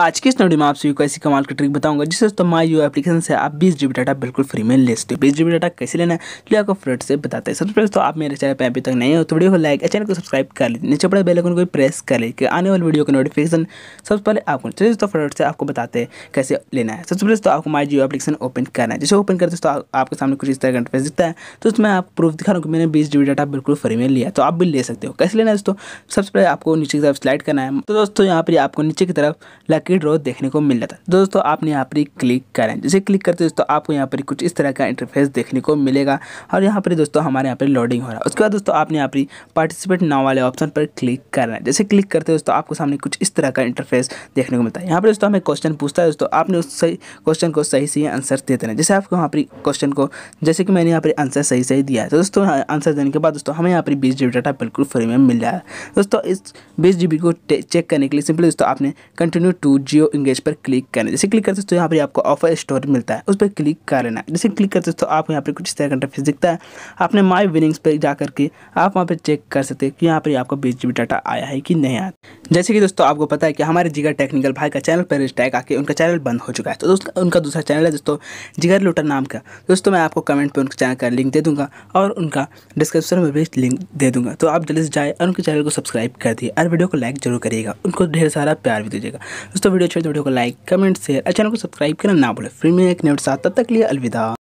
आज के इस वीडियो में आप सभी को ऐसी कमाल की ट्रिक बताऊंगा जिससे तो माई यू एप्लीकेशन से आप बीस जी डाटा बिल्कुल फ्री में ले सकते हो बीस जी डाटा कैसे लेना है चलिए आपको फ्रेड से बताते हैं सबसे पहले तो आप मेरे चैनल पर अभी तक नहीं हो तो वीडियो को लाइक चैनल को सब्सक्राइब कर लीजिए नीचे पड़े बेल आइकन को प्रेस कर लीजिए आने वाली वीडियो का नोटिफिकेशन सबसे पहले आपको चलिए तो फ्रेंड से आपको बताते हैं कैसे लेना है सबसे पहले तो आपको माई जियो एप्लीकेशन ओपन करना है जैसे ओपन करते तो आपके सामने कुछ इस तरह का इंटरफेस दिखता है तो उसमें आप प्रूफ दिखा रहा हूँ कि मैंने बीस जी डाटा बिल्कुल फ्री में लिया तो आप भी ले सकते हो कैसे लेना है दोस्तों सबसे पहले आपको नीचे की तरफ स्लाइड करना है तो दोस्तों यहाँ पर आपको नीचे की तरफ पैकेट रो देखने को मिल जाता है दोस्तों आपने यहाँ पर क्लिक करें जैसे क्लिक करते दोस्तों आपको यहाँ पर कुछ इस तरह का इंटरफेस देखने को मिलेगा और यहाँ पर दोस्तों हमारे यहाँ पर लोडिंग हो रहा है उसके बाद दोस्तों आपने यहाँ पर पार्टिसिपेट नाव वाले ऑप्शन पर क्लिक करना है जैसे क्लिक करते दोस्तों आपको सामने कुछ इस तरह का इंटरफेस देखने को मिलता है यहाँ पर दोस्तों हमें क्वेश्चन पूछता है दोस्तों आपने उस सही क्वेश्चन को सही सही आंसर दे देना जैसे आपको यहाँ पर क्वेश्चन को जैसे कि मैंने यहाँ पर आंसर सही सही दिया है तो दोस्तों आंसर देने के बाद दोस्तों हमें यहाँ पर बीस जी डाटा बिल्कुल फ्री में मिल जाएगा दोस्तों इस बीस को चेक करने के लिए सिंपली दोस्तों आपने continue to to Geo engage पर क्लिक करें जैसे क्लिक करते तो यहाँ पर आपको ऑफर स्टोर मिलता है उस पर क्लिक कर लेना जैसे क्लिक करते तो आप यहाँ पर कुछ इस तरह का इंटरफेस दिखता है आपने माई विनिंग्स पर जा करके आप वहाँ पर चेक कर सकते हैं कि यहाँ पर आपको बीस जी डाटा आया है कि नहीं आया जैसे कि दोस्तों आपको पता है कि हमारे जिगर टेक्निकल भाई का चैनल पर स्टैक आके उनका चैनल बंद हो चुका है तो दोस्तों उनका दूसरा चैनल है दोस्तों जिगर लूटर नाम का दोस्तों मैं आपको कमेंट पर उनके चैनल का लिंक दे दूंगा और उनका डिस्क्रिप्शन में भी लिंक दे दूंगा तो आप जल्दी से जाए और उनके चैनल को सब्सक्राइब कर दिए और वीडियो को लाइक जरूर करिएगा उनको ढेर सारा प्यार भी दीजिएगा दोस्तों वीडियो अच्छी तो वीडियो को लाइक कमेंट शेयर और चैनल को सब्सक्राइब करना ना भूलें फिर में एक नेट साथ तब तक लिए अलविदा